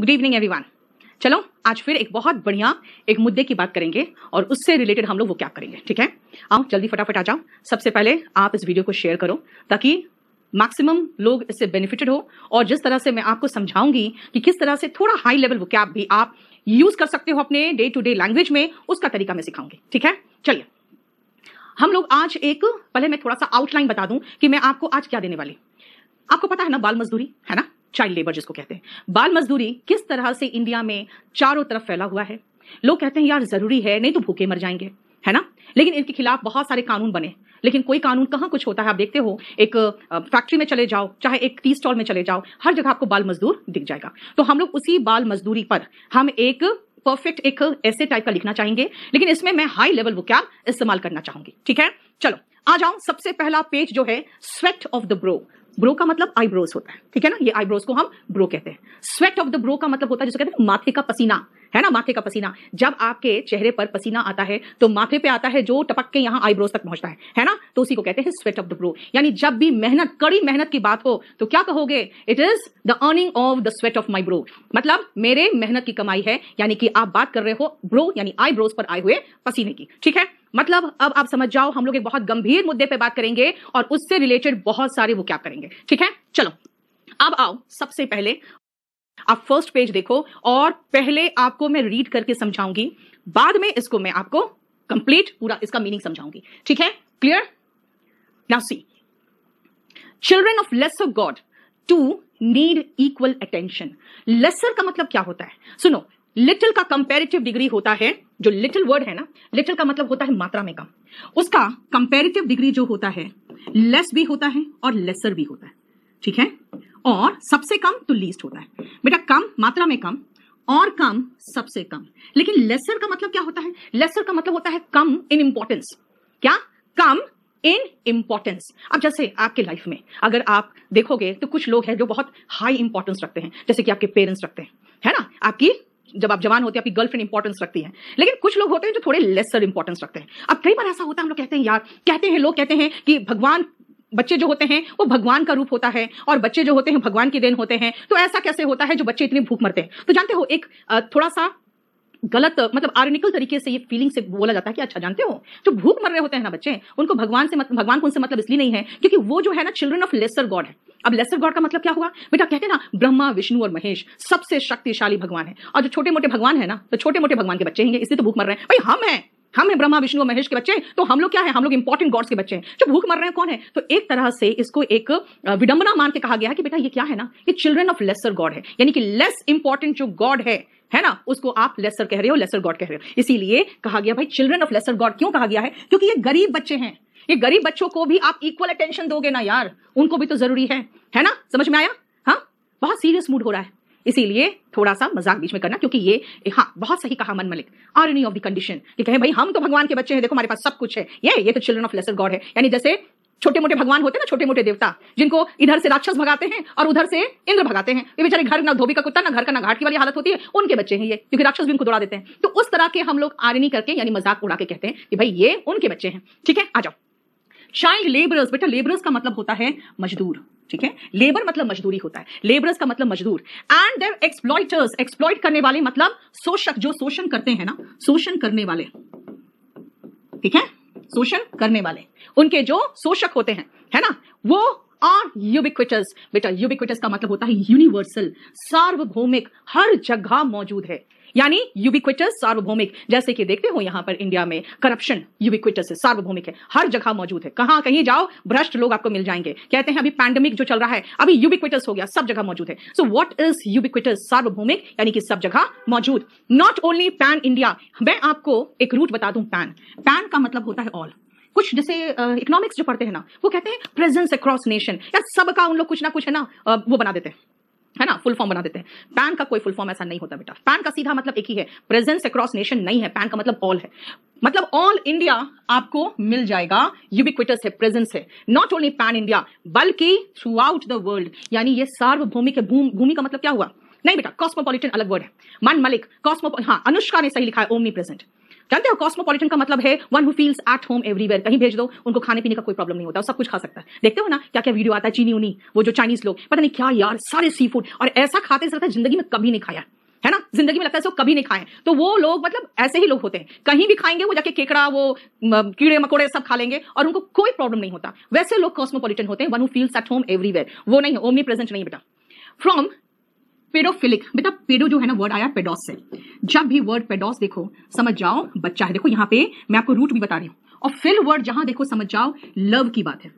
Good evening everyone चलो आज फिर एक बहुत बढ़िया एक मुद्दे की बात करेंगे और उससे रिलेटेड हम लोग वो क्या करेंगे ठीक है आओ जल्दी फटाफट आ जाओ सबसे पहले आप इस वीडियो को शेयर करो ताकि मैक्सिमम लोग इससे बेनिफिटेड हो और जिस तरह से मैं आपको समझाऊंगी कि किस तरह से थोड़ा हाई लेवल वो कैप भी आप यूज कर सकते हो अपने डे टू डे लैंग्वेज में उसका तरीका मैं सिखाऊंगी ठीक है चलिए हम लोग आज एक पहले मैं थोड़ा सा आउटलाइन बता दूं कि मैं आपको आज क्या देने वाली आपको पता है ना बाल मजदूरी है ना चाइल्ड लेबर जिसको कहते हैं बाल मजदूरी किस तरह से इंडिया में चारों तरफ फैला हुआ है लोग कहते हैं यार जरूरी है नहीं तो भूखे मर जाएंगे है ना लेकिन इनके खिलाफ बहुत सारे कानून बने लेकिन कोई कानून कहाँ कुछ होता है आप देखते हो एक फैक्ट्री में चले जाओ चाहे एक टी स्टॉल में चले जाओ हर जगह आपको बाल मजदूर दिख जाएगा तो हम लोग उसी बाल मजदूरी पर हम एक परफेक्ट एक ऐसे टाइप का लिखना चाहेंगे लेकिन इसमें मैं हाई लेवल वो क्या इस्तेमाल करना चाहूंगी ठीक है चलो आ जाओ सबसे पहला पेज जो है sweat of the brow brow का मतलब आईब्रोज होता है ठीक है ना ये आईब्रोज को हम ब्रो कहते हैं स्वेट ऑफ द ब्रो का मतलब होता है जिसे कहते हैं माथे का पसीना है ना माथे का पसीना जब आपके चेहरे पर पसीना आता है तो माथे पे आता है जो टपक के यहाँ आईब्रोज तक पहुंचता है है ना तो उसी को कहते हैं स्वेट ऑफ द ब्रो यानी जब भी मेहनत कड़ी मेहनत की बात हो तो क्या कहोगे it is the earning of the sweat of my brow मतलब मेरे मेहनत की कमाई है यानी कि आप बात कर रहे हो ब्रो यानी आईब्रोज पर आए हुए पसीने की ठीक है मतलब अब आप समझ जाओ हम लोग एक बहुत गंभीर मुद्दे पे बात करेंगे और उससे रिलेटेड बहुत सारे वो क्या करेंगे ठीक है चलो अब आओ सबसे पहले आप फर्स्ट पेज देखो और पहले आपको मैं रीड करके समझाऊंगी बाद में इसको मैं आपको कंप्लीट पूरा इसका मीनिंग समझाऊंगी ठीक है clear now see children of lesser god to need equal attention lesser का मतलब क्या होता है सुनो लिटिल का कंपेरेटिव डिग्री होता है जो लिटिल वर्ड है ना लिटिल का मतलब होता है मात्रा में कम उसका कंपेरेटिव डिग्री जो होता है लेस भी होता है और लेसर भी होता है ठीक है और सबसे कम तो लीस्ट होता है बेटा कम मात्रा में कम और कम सबसे कम लेकिन लेसर का मतलब क्या होता है लेसर का मतलब होता है कम इन इंपॉर्टेंस क्या कम इन इंपॉर्टेंस अब जैसे आपके लाइफ में अगर आप देखोगे तो कुछ लोग हैं जो बहुत हाई इंपॉर्टेंस रखते हैं जैसे कि आपके पेरेंट्स रखते हैं है ना आपकी जब आप जवान होते हैं आपकी गर्लफ्रेंड इंपॉर्टेंस रखती है लेकिन कुछ लोग होते हैं जो थोड़े लेसर इंपॉर्टेंस रखते हैं अब कई बार ऐसा होता है हम लोग कहते हैं यार कहते हैं लोग कहते हैं कि भगवान बच्चे जो होते हैं वो भगवान का रूप होता है और बच्चे जो होते हैं भगवान की देन होते हैं तो ऐसा कैसे होता है जो बच्चे इतनी भूख मरते हैं तो जानते हो एक थोड़ा सा गलत मतलब आर्निकल तरीके से ये फीलिंग से बोला जाता है कि अच्छा जानते हो जो भूख मर रहे होते हैं ना बच्चे उनको भगवान से मत, भगवान को उनसे मतलब इसलिए नहीं है क्योंकि वो जो है ना चिल्ड्रन ऑफ लेसर गॉड है अब लेसर गॉड का मतलब क्या हुआ बेटा कहते हैं ना ब्रह्मा विष्णु और महेश सबसे शक्तिशाली भगवान है और जो छोटे मोटे भगवान है ना तो छोटे मोटे भगवान के बच्चे हैं इसलिए तो भूख मर रहे हैं भाई हम हैं हम हैं ब्रह्मा विष्णु और महेश के बच्चे तो हम लोग क्या है हम लोग इंपॉर्टेंट गॉड्स के बच्चे हैं जो भूख मर रहे हैं कौन है तो एक तरह से इसको एक विडंबना मान के कहा गया है कि बेटा ये क्या है ना ये चिल्ड्रन ऑफ लेसर गॉड है यानी कि लेस इंपॉर्टेंट जो गॉड है है ना उसको आप लेसर कह रहे हो लेसर गॉड कह रहे हो इसीलिए कहा गया भाई चिल्ड्रन ऑफ लेसर गॉड क्यों कहा गया है क्योंकि ये गरीब बच्चे हैं ये गरीब बच्चों को भी आप इक्वल अटेंशन दोगे ना यार उनको भी तो जरूरी है है ना समझ में आया हाँ बहुत सीरियस मूड हो रहा है इसीलिए थोड़ा सा मजाक बीच में करना क्योंकि ये हाँ बहुत सही कहा मन मलिक are any of the condition कि कहें भाई हम तो भगवान के बच्चे हैं देखो हमारे पास सब कुछ है ये ये तो चिल्ड्रन ऑफ लेसर गॉड है यानी जैसे छोटे मोटे भगवान होते हैं ना छोटे मोटे देवता जिनको इधर से राक्षस भगाते हैं और उधर से इंद्र भगाते हैं ये बेचारे घर ना धोबी का कुत्ता ना घर का ना घाट की वाली हालत होती है उनके बच्चे हैं ये क्योंकि राक्षस भी उनको दौड़ा देते हैं तो उस तरह के हम लोग आरणी करके यानी मजाक उड़ा के कहते हैं कि भाई ये उनके बच्चे हैं ठीक है आ जाओ चाइल्ड लेबरर्स बेटा लेबरर्स का मतलब होता है मजदूर ठीक है लेबर मतलब मजदूरी होता है लेबरर्स का मतलब मजदूर एंड देर एक्सप्लॉइटर्स एक्सप्लॉइट करने वाले मतलब शोषक जो शोषण करते हैं ना शोषण करने वाले ठीक है शोषण करने वाले उनके जो शोषक होते हैं है ना वो आर यूबिक्विटस बेटा यूबिक्विटस का मतलब होता है यूनिवर्सल सार्वभौमिक हर जगह मौजूद है यानी यूबिक्विटस सार्वभौमिक जैसे कि देखते हो यहाँ पर इंडिया में करप्शन यूबिक्विटस है सार्वभौमिक है हर जगह मौजूद है कहां कहीं जाओ भ्रष्ट लोग आपको मिल जाएंगे कहते हैं अभी पैंडेमिक जो चल रहा है अभी यूबिक्विटस हो गया सब जगह मौजूद है सो वॉट इज यूबिक्विटस सार्वभौमिक यानी कि सब जगह मौजूद नॉट ओनली पैन इंडिया मैं आपको एक रूट बता दू पैन पैन का मतलब होता है ऑल कुछ जैसे इकोनॉमिक्स uh, जो पढ़ते हैं ना वो कहते हैं प्रेजेंस अक्रॉस नेशन या सबका उन लोग कुछ ना कुछ है ना वो बना देते हैं है ना फुल फॉर्म बना देते हैं पैन का कोई फुल फॉर्म ऐसा नहीं होता बेटा पैन का सीधा मतलब एक ही है प्रेजेंस अक्रॉस नेशन नहीं है पैन का मतलब ऑल है मतलब ऑल इंडिया आपको मिल जाएगा यूबिक्विटस है प्रेजेंस है नॉट ओनली पैन इंडिया बल्कि थ्रू आउट द वर्ल्ड यानी ये सार्वभौमिक भूमि का मतलब क्या हुआ नहीं बेटा कॉस्मोपॉलिटन अलग वर्ड है मन मलिक कॉस्मो हाँ अनुष्का ने सही लिखा है ओमनी प्रेजेंट जानते हो कॉस्मोपॉलिटन का मतलब है one who feels at home everywhere कहीं भेज दो उनको खाने पीने का कोई प्रॉब्लम नहीं होता सब कुछ खा सकता है देखते हो ना क्या क्या वीडियो आता है चीनी उनी वो जो चाइनीज लोग पता नहीं क्या यार सारे सी फूड और ऐसा खाते लगता जिंदगी में कभी नहीं खाया है ना जिंदगी में लगता है कभी नहीं खाए तो वो लोग मतलब ऐसे ही लोग होते हैं कहीं भी खाएंगे वो जाके केकड़ा वो कीड़े मकोड़े सब खा लेंगे और उनको कोई प्रॉब्लम नहीं होता वैसे लोग कॉस्मोपॉलिटन होते हैं one who feels at home everywhere वो नहीं है ओमनी प्रेजेंट नहीं बेटा फ्रॉम पेडोफिलिक बेटा पेडो जो है ना वर्ड आया पेडोस से जब भी वर्ड पेडोस देखो समझ जाओ बच्चा है देखो यहाँ पे मैं आपको रूट भी बता रही हूँ और फिल वर्ड जहां देखो समझ जाओ लव की बात है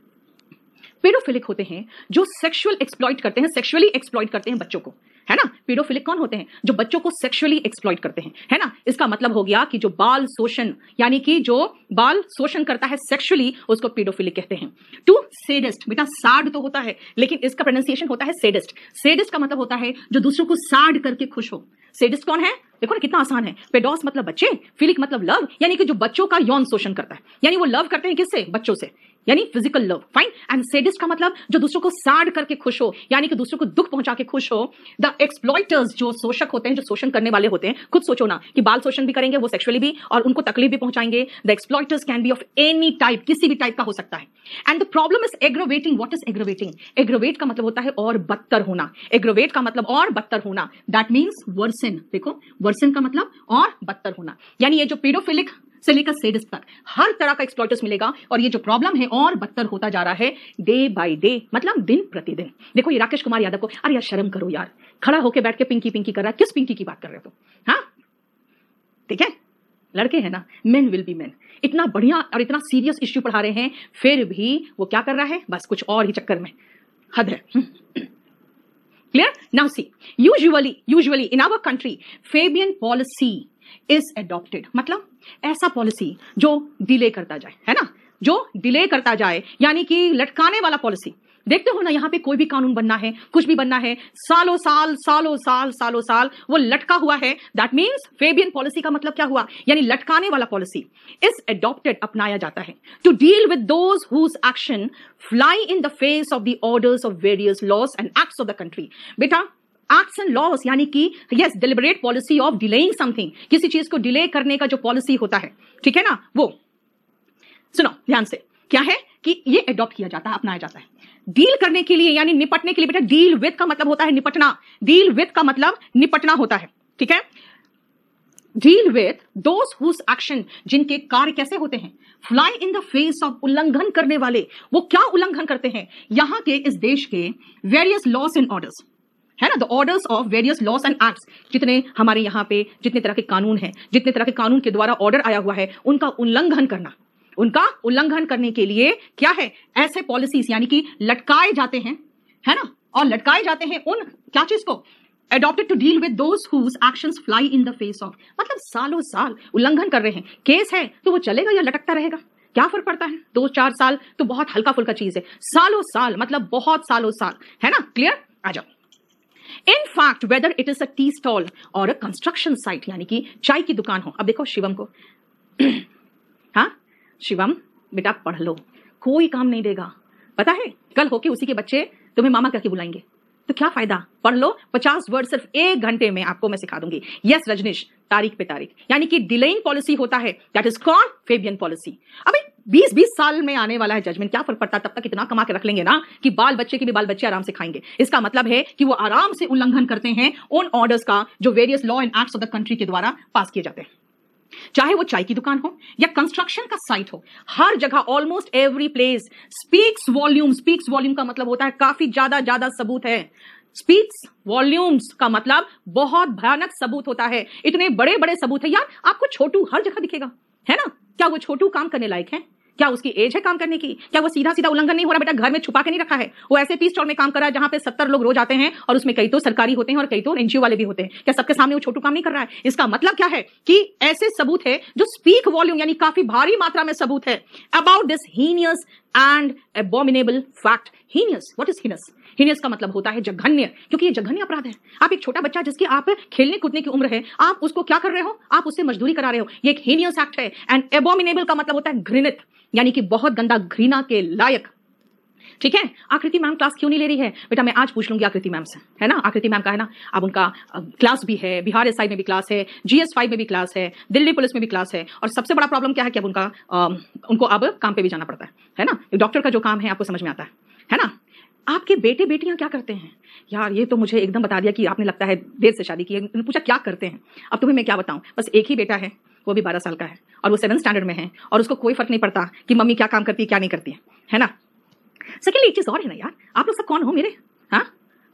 पेडोफिलिक होते हैं जो सेक्सुअल एक्सप्लॉइट करते हैं सेक्सुअली एक्सप्लॉइट करते हैं बच्चों को है ना पीडोफिलिक कौन होते हैं जो बच्चों को सेक्सुअली एक्सप्लॉइट करते हैं है ना इसका मतलब हो गया कि जो बाल शोषण यानी कि जो बाल शोषण करता है सेक्सुअली उसको पीडोफिलिक कहते हैं टू सेडेस्ट बेटा साड तो होता है लेकिन इसका प्रोनाउंसिएशन होता है सेडेस्ट सेडेस्ट का मतलब होता है जो दूसरों को साड करके खुश हो सेडिस्ट कौन है देखो ना कितना आसान है पेडोस मतलब बच्चे फिलिक मतलब लव यानी कि जो बच्चों का यौन शोषण करता है यानी वो लव करते हैं किससे बच्चों से यानी physical love fine and sadist का मतलब जो दूसरों को साड करके खुश हो यानी कि दूसरों को दुख पहुंचा के खुश हो द एक्सप्लॉय एक्सप्लॉयटर्स जो शोषक होते हैं जो शोषण करने वाले होते हैं खुद सोचो ना कि बाल शोषण भी करेंगे वो सेक्सुअली भी और उनको तकलीफ भी पहुंचाएंगे the exploiters can be of any type किसी भी टाइप का हो सकता है and the problem is aggravating what is aggravating aggravate का मतलब होता है और बदतर होना एग्रोवेट का मतलब और बदतर होना दैट मीन्स वर्सन देखो वर्सन का मतलब और बदतर होना यानी ये जो पीडोफिलिक से लेकर सेडिस्ट तक हर तरह का एक्सप्लॉयटर्स मिलेगा और ये जो प्रॉब्लम है और बदतर होता जा रहा है डे बाय डे मतलब दिन प्रतिदिन देखो ये राकेश कुमार यादव को अरे यार शर्म करो यार खड़ा होकर बैठ के पिंकी पिंकी कर रहा है किस पिंकी की बात कर रहे हो हाँ ठीक है लड़के हैं ना मेन विल बी मेन इतना बढ़िया और इतना सीरियस इश्यू पढ़ा रहे हैं फिर भी वो क्या कर रहा है बस कुछ और ही चक्कर में हद है clear now see usually usually in our country Fabian policy is adopted मतलब ऐसा पॉलिसी जो डिले करता जाए है ना जो डिले करता जाए यानी कि लटकाने वाला पॉलिसी देखते हो ना यहाँ पे कोई भी कानून बनना है कुछ भी बनना है सालों साल सालों साल सालों साल वो लटका हुआ है दैट मीन्स फेबियन पॉलिसी का मतलब क्या हुआ यानी लटकाने वाला पॉलिसी इज एडॉप्टेड अपनाया जाता है to deal with those whose action fly in the face of the orders of various laws and acts of the country बेटा एक्ट्स एंड लॉस यानी कि yes deliberate policy of delaying something किसी चीज को delay करने का जो policy होता है ठीक है ना वो सुनो ध्यान से क्या है कि ये एडॉप्ट किया जाता है अपनाया जाता है डील करने के लिए यानी निपटने के लिए बेटा डील विद का मतलब होता है निपटना डील विद का मतलब निपटना होता है ठीक है deal with those whose action जिनके कार्य कैसे होते हैं fly in the face of उल्लंघन करने वाले वो क्या उल्लंघन करते हैं यहां के इस देश के वेरियस लॉस एंड ऑर्डर्स है ना the orders of various laws and acts जितने हमारे यहाँ पे जितने तरह के कानून हैं जितने तरह के कानून के द्वारा ऑर्डर आया हुआ है उनका उल्लंघन करना उनका उल्लंघन करने के लिए क्या है ऐसे पॉलिसीज यानी कि लटकाए जाते हैं है ना और लटकाए जाते हैं उन क्या चीज को adopted to deal with those action fly in the face of मतलब सालों साल उल्लंघन कर रहे हैं केस है तो वो चलेगा या लटकता रहेगा क्या फर्क पड़ता है दो चार साल तो बहुत हल्का फुल्का चीज है सालों साल मतलब बहुत सालों साल है ना क्लियर आ जाओ in fact whether it is a tea stall और अ कंस्ट्रक्शन साइट यानी कि चाय की दुकान हो अब देखो शिवम को हाँ शिवम बेटा पढ़ लो कोई काम नहीं देगा पता है कल होके उसी के बच्चे तुम्हें मामा करके बुलाएंगे तो क्या फायदा पढ़ लो पचास वर्ड सिर्फ एक घंटे में आपको मैं सिखा दूंगी यस रजनीश तारीख पे तारीख यानी कि डिलेइंग पॉलिसी होता है that is con Fabian policy अभी बीस बीस साल में आने वाला है जजमेंट क्या फर्क पड़ता है तब तक इतना कमा के रख लेंगे ना कि बाल बच्चे के भी बाल बच्चे आराम से खाएंगे इसका मतलब है कि वो आराम से उल्लंघन करते हैं उन ऑर्डर्स का जो various law and acts of the country के द्वारा पास किए जाते हैं चाहे वो चाय की दुकान हो या कंस्ट्रक्शन का साइट हो हर जगह almost every place speaks volume speaks volume का मतलब होता है काफी ज्यादा ज्यादा सबूत है स्पीक्स वॉल्यूम्स का मतलब बहुत भयानक सबूत होता है इतने बड़े बड़े सबूत है यार आपको छोटू हर जगह दिखेगा है ना क्या वो छोटू काम करने लायक है क्या उसकी एज है काम करने की क्या वो सीधा सीधा उल्लंघन नहीं हो रहा बेटा घर में छुपा के नहीं रखा है वो ऐसे पीस स्टॉल में काम कर रहा है जहां पे सत्तर लोग रोज आते हैं और उसमें कई तो सरकारी होते हैं और कई तो एनजीओ वाले भी होते हैं क्या सबके सामने वो छोटू काम नहीं कर रहा है इसका मतलब क्या है कि ऐसे सबूत है जो स्पीक वॉल्यूम यानी काफी भारी मात्रा में सबूत है about this heinous and abominable fact heinous what is heinous heinous का मतलब होता है जघन्य क्योंकि ये जघन्य अपराध है आप एक छोटा बच्चा जिसकी आप खेलने कूदने की उम्र है आप उसको क्या कर रहे हो आप उससे मजदूरी करा रहे हो ये एक हीनियस एक्ट है एंड एबोमिनेबल का मतलब होता है घृणित यानी कि बहुत गंदा घृणा के लायक ठीक है आकृति मैम क्लास क्यों नहीं ले रही है बेटा मैं आज पूछ लूंगी आकृति मैम से है ना आकृति मैम का है ना अब उनका क्लास भी है बिहार एस में भी क्लास है जीएस फाइव में भी क्लास है दिल्ली पुलिस में भी क्लास है और सबसे बड़ा प्रॉब्लम क्या है कि अब उनका आ, उनको अब काम पे भी जाना पड़ता है है ना डॉक्टर का जो काम है आपको समझ में आता है है ना आपके बेटे बेटियां क्या करते हैं यार ये तो मुझे एकदम बता दिया कि आपने लगता है देर से शादी की है पूछा क्या करते हैं अब तुम्हें मैं क्या बताऊं बस एक ही बेटा है वो भी बारह साल का है और वो सेवन स्टैंडर्ड में है और उसको कोई फर्क नहीं पड़ता कि मम्मी क्या काम करती है क्या नहीं करती है है ना सेकेंडली एक चीज़ और है ना यार आप लोग सब कौन हो मेरे हाँ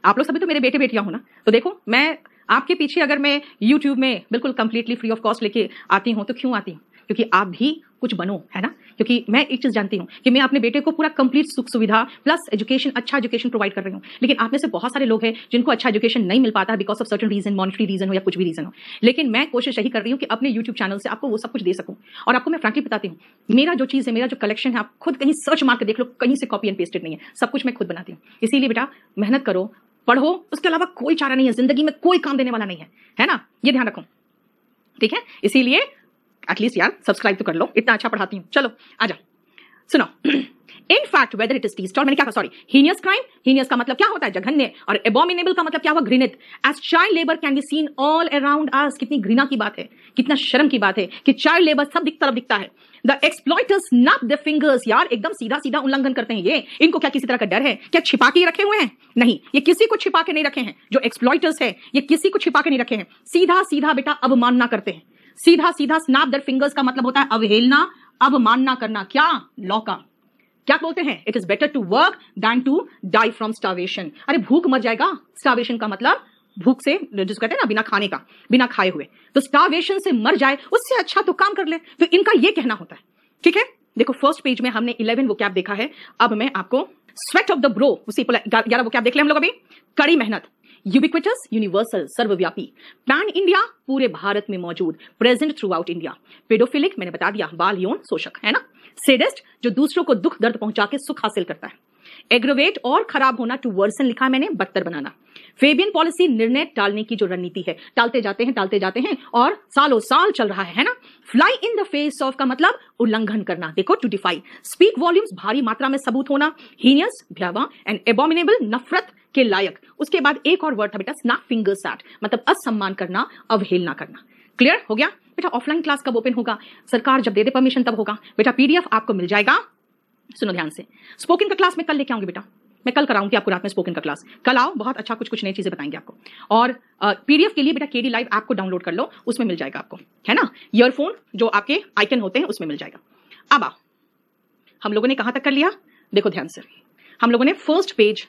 आप लोग सभी तो मेरे बेटे बेटियां हो ना तो देखो मैं आपके पीछे अगर मैं यूट्यूब में बिल्कुल कंप्लीटली फ्री ऑफ कॉस्ट लेके आती हूँ तो क्यों आती हूँ क्योंकि आप भी कुछ बनो है ना क्योंकि मैं एक चीज जानती हूँ कि मैं अपने बेटे को पूरा कंप्लीट सुख सुविधा प्लस एजुकेशन अच्छा एजुकेशन प्रोवाइड कर रही हूँ लेकिन आप में से बहुत सारे लोग हैं जिनको अच्छा एजुकेशन नहीं मिल पाता है because of certain reason monetary reason हो या कुछ भी रीजन हो लेकिन मैं कोशिश यही कर रही हूँ कि अपने यूट्यूब चैनल से आपको वो सब कुछ दे सकूँ और आपको मैं फ्रेंकली बताती हूँ मेरा जो चीज़ है मेरा जो कलेक्शन है आप खुद कहीं सर्च मार के देख लो कहीं से कॉपी एंड पेस्टेड नहीं है सब कुछ मैं खुद बनाती हूँ इसीलिए बेटा मेहनत करो पढ़ो उसके अलावा कोई चारा नहीं है जिंदगी में कोई काम देने वाला नहीं है है ना ये ध्यान रखो ठीक है इसीलिए एटलीस्ट यार सब्सक्राइब तो कर लो इतना अच्छा पढ़ाती हूँ चलो आ जाओ सुनो in fact whether it is tea stall और मैंने क्या सॉरी हीनियस क्राइम हीनियस का मतलब क्या होता है जघन्य और एबोमिनेबल का मतलब क्या हुआ घृणित as child labour can be seen all around us कितनी घृणा की बात है कितना शर्म की बात है कि चाइल्ड लेबर सब दिख तरफ दिखता है the exploiters not the fingers यार एकदम सीधा सीधा उल्लंघन करते हैं ये इनको क्या किसी तरह का डर है क्या छिपा के रखे हुए हैं नहीं ये किसी को छिपा के नहीं रखे हैं जो एक्सप्लॉयटर्स है ये किसी को छिपा के नहीं रखे हैं सीधा सीधा बेटा अवमानना करते हैं सीधा सीधा स्नैप दर फिंगर्स का मतलब होता है अवहेलना अब मानना करना क्या लौका क्या बोलते हैं it is better to work than to die from starvation अरे भूख मर जाएगा स्टावेशन का मतलब भूख से जिसको कहते हैं ना बिना खाने का बिना खाए हुए तो स्टावेशन से मर जाए उससे अच्छा तो काम कर ले तो इनका ये कहना होता है ठीक है देखो फर्स्ट पेज में हमने इलेवन वो कैप देखा है अब मैं आपको स्वेट ऑफ द ब्रो उसी ग्यारह वो कैप देख ले हम लोग अभी कड़ी मेहनत यूबिक्विटस यूनिवर्सल सर्वव्यापी पैन इंडिया पूरे भारत में मौजूद present throughout India paedophilic मैंने बता दिया बाल यौन शोषक है ना सेडेस्ट जो दूसरों को दुख दर्द पहुंचा के सुख हासिल करता है एग्रोवेट और खराब होना टू वर्सन लिखा मैंने बदतर बनाना फेबियन पॉलिसी निर्णय टालने की जो रणनीति है टालते जाते हैं टालते जाते हैं और सालों साल चल रहा है है ना fly in the face of का मतलब उल्लंघन करना देखो टू डिफाई स्पीक वॉल्यूम्स भारी मात्रा में सबूत होना हीनियस भयावा एंड एबोमिनेबल नफरत के लायक उसके बाद एक और वर्ड था बेटा स्नैप फिंगर सैट मतलब असम्मान करना अवहेलना करना क्लियर हो गया बेटा ऑफलाइन क्लास कब ओपन होगा सरकार जब दे दे परमिशन तब होगा बेटा पीडीएफ आपको मिल जाएगा सुनो ध्यान से स्पोकन का क्लास मैं कल लेके आऊंगी बेटा मैं कल कराऊंगी आपको रात में स्पोकन का क्लास कल आओ बहुत अच्छा कुछ कुछ नई चीज़ें बताएंगे आपको और पीडीएफ के लिए बेटा केडी लाइव ऐप को डाउनलोड कर लो उसमें मिल जाएगा आपको है ना ईयरफोन जो आपके आइकन होते हैं उसमें मिल जाएगा अब आओ हम लोगों ने कहा तक कर लिया देखो ध्यान से हम लोगों ने फर्स्ट पेज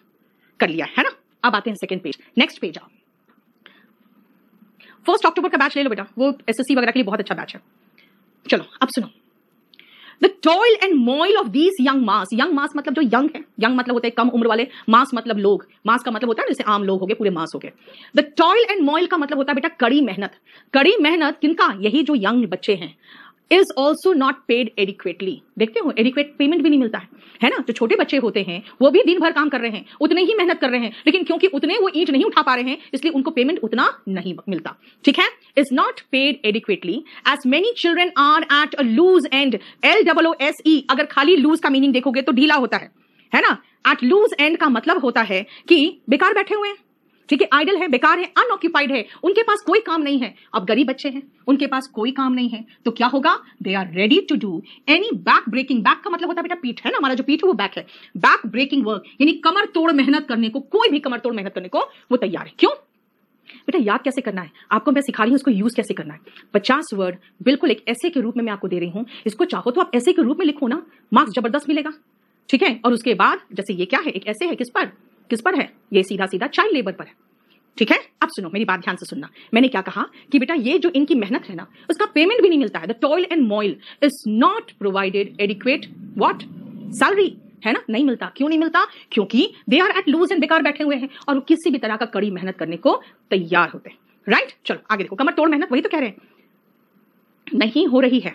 कर लिया है ना अब आते हैं सेकेंड पेज नेक्स्ट पेज आओ फर्स्ट अक्टूबर का बैच ले लो बेटा वो एस वगैरह के लिए बहुत अच्छा बैच है चलो अब सुनो the toil and moil of these young mass young mass मतलब जो यंग है यंग मतलब होता है कम उम्र वाले मास मतलब लोग मास का मतलब होता है जैसे आम लोग हो गए पूरे मास हो गए द टॉयल एंड मॉइल का मतलब होता है बेटा कड़ी मेहनत कड़ी मेहनत किनका यही जो यंग बच्चे हैं is also not paid adequately देखते हो एडिक्वेट पेमेंट भी नहीं मिलता है है ना जो छोटे बच्चे होते हैं वो भी दिन भर काम कर रहे हैं उतने ही मेहनत कर रहे हैं लेकिन क्योंकि उतने वो ईट नहीं उठा पा रहे हैं इसलिए उनको पेमेंट उतना नहीं मिलता ठीक है is not paid adequately as many children are at a loose end L double O S E अगर खाली लूज का मीनिंग देखोगे तो ढीला होता है है ना एट लूज एंड का मतलब होता है कि बेकार बैठे हुए हैं ठीक है आइडल है बेकार है अनऑक्यूपाइड है उनके पास कोई काम नहीं है अब गरीब बच्चे हैं उनके पास कोई काम नहीं है तो क्या होगा they are ready to do any back breaking back का मतलब होता है बेटा पीठ है ना हमारा जो पीठ है वो बैक है बैक ब्रेकिंग वर्क यानी कमर तोड़ मेहनत करने को कोई भी कमर तोड़ मेहनत करने को वो तैयार है क्यों बेटा याद कैसे करना है आपको मैं सिखा रही हूँ उसको यूज कैसे करना है पचास वर्ड बिल्कुल एक ऐसे के रूप में मैं आपको दे रही हूँ इसको चाहो तो आप ऐसे के रूप में लिखो ना मार्क्स जबरदस्त मिलेगा ठीक है और उसके बाद जैसे ये क्या है एक ऐसे है किस पर किस पर है ये सीधा सीधा चाइल्ड लेबर पर है ठीक है अब सुनो मेरी बात ध्यान से सुनना मैंने क्या कहा कि बेटा ये जो इनकी मेहनत है ना उसका पेमेंट भी नहीं मिलता है the toil and moil is not provided adequate what salary है ना नहीं मिलता क्यों नहीं मिलता क्योंकि they are at loose end बेकार बैठे हुए हैं और वो किसी भी तरह का कड़ी मेहनत करने को तैयार होते हैं राइट right? चलो आगे देखो कमर तोड़ मेहनत वही तो कह रहे हैं नहीं हो रही है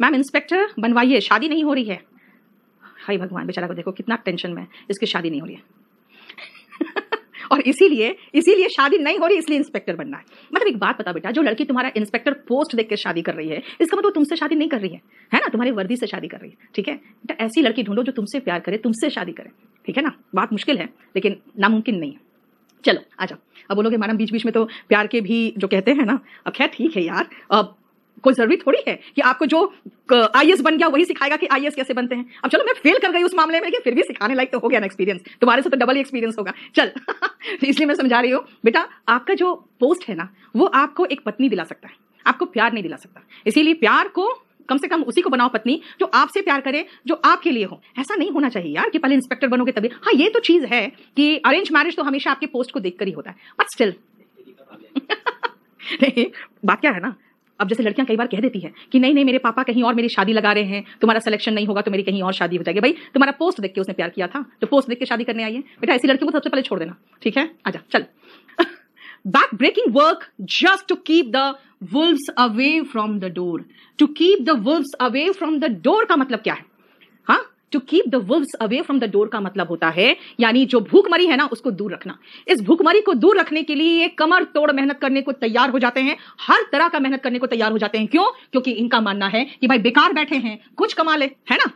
मैम इंस्पेक्टर बनवाइए शादी नहीं हो रही है हाय भगवान बेचारा को देखो कितना टेंशन में इसकी शादी नहीं हो रही है और इसीलिए इसीलिए शादी नहीं हो रही इसलिए इंस्पेक्टर बनना है मतलब एक बात बता बेटा जो लड़की तुम्हारा इंस्पेक्टर पोस्ट देख के शादी कर रही है इसका मतलब तुमसे शादी नहीं कर रही है है ना तुम्हारी वर्दी से शादी कर रही है ठीक है बेटा ऐसी लड़की ढूंढो जो तुमसे प्यार करे तुमसे शादी करे ठीक है ना बात मुश्किल है लेकिन नामुमकिन नहीं है चलो आ जाओ अब बोलोगे मैडम बीच बीच में तो प्यार के भी जो कहते हैं ना अब खैर ठीक है यार अब कोई जरूरी थोड़ी है कि आपको जो आई एस बन गया वही सिखाएगा कि आई कैसे बनते हैं अब चलो मैं फेल कर गई उस मामले में फिर भी सिखाने लायक तो हो गया ना एक्सपीरियंस तुम्हारे से तो डबल एक्सपीरियंस होगा चल इसलिए मैं समझा रही हूँ बेटा आपका जो पोस्ट है ना वो आपको एक पत्नी दिला सकता है आपको प्यार नहीं दिला सकता इसीलिए प्यार को कम से कम उसी को बनाओ पत्नी जो आपसे प्यार करे जो आपके लिए हो ऐसा नहीं होना चाहिए यार कि पहले इंस्पेक्टर बनोगे तभी हाँ ये तो चीज़ है कि अरेंज मैरिज तो हमेशा आपके पोस्ट को देखकर ही होता है बट स्टिल नहीं बात क्या है ना अब जैसे लड़कियां कई बार कह देती है कि नहीं नहीं मेरे पापा कहीं और मेरी शादी लगा रहे हैं तुम्हारा सिलेक्शन नहीं होगा तो मेरी कहीं और शादी हो जाएगी भाई तुम्हारा पोस्ट देख के उसने प्यार किया था तो पोस्ट देख के शादी करने आई है बेटा ऐसी लड़कियों को सबसे पहले छोड़ देना ठीक है अच्छा चल back breaking work just to keep the wolves away from the door to keep the wolves away from the door का मतलब क्या है to keep the wolves away from the door का मतलब होता है यानी जो भूखमरी है ना उसको दूर रखना इस भूखमरी को दूर रखने के लिए ये कमर तोड़ मेहनत करने को तैयार हो जाते हैं हर तरह का मेहनत करने को तैयार हो जाते हैं क्यों क्योंकि इनका मानना है कि भाई बेकार बैठे हैं कुछ कमा ले है ना